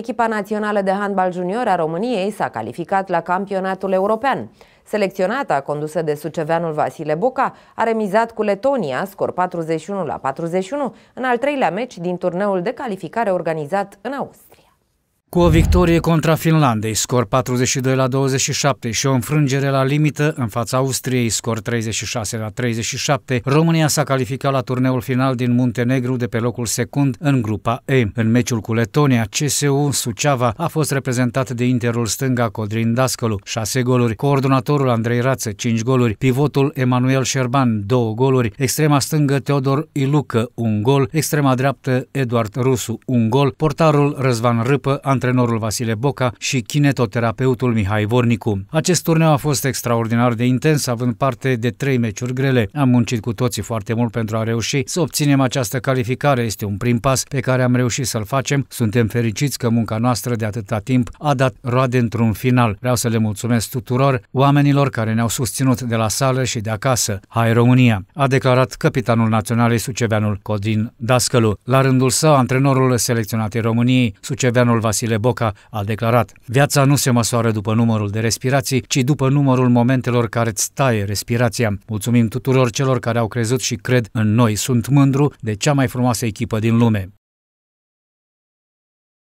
Echipa națională de handbal junior a României s-a calificat la campionatul european. Selecționata, condusă de suceveanul Vasile Boca, a remizat cu Letonia, scor 41 la 41, în al treilea meci din turneul de calificare organizat în Austria. Cu o victorie contra Finlandei, scor 42 la 27 și o înfrângere la limită în fața Austriei, scor 36 la 37, România s-a calificat la turneul final din Muntenegru de pe locul secund în grupa E. În meciul cu Letonia, CSU Suceava a fost reprezentat de interul stânga Codrin Dascălu, 6 goluri, coordonatorul Andrei Rață, 5 goluri, pivotul Emanuel Șerban, 2 goluri, extrema stângă Teodor Ilucă, 1 gol, extrema dreaptă Eduard Rusu, 1 gol, portarul Răzvan Râpă, antrenor antrenorul Vasile Boca și kinetoterapeutul Mihai Vornicu. Acest turneu a fost extraordinar de intens, având parte de trei meciuri grele. Am muncit cu toții foarte mult pentru a reuși să obținem această calificare. Este un prim pas pe care am reușit să-l facem. Suntem fericiți că munca noastră de atâta timp a dat roade într-un final. Vreau să le mulțumesc tuturor oamenilor care ne-au susținut de la sală și de acasă. Hai România! A declarat capitanul naționalei suceveanul Codin Dascălu. La rândul său, antrenorul selecționatei României, suceveanul Vasile Vasile Boca a declarat Viața nu se măsoară după numărul de respirații, ci după numărul momentelor care îți taie respirația. Mulțumim tuturor celor care au crezut și cred în noi. Sunt mândru de cea mai frumoasă echipă din lume.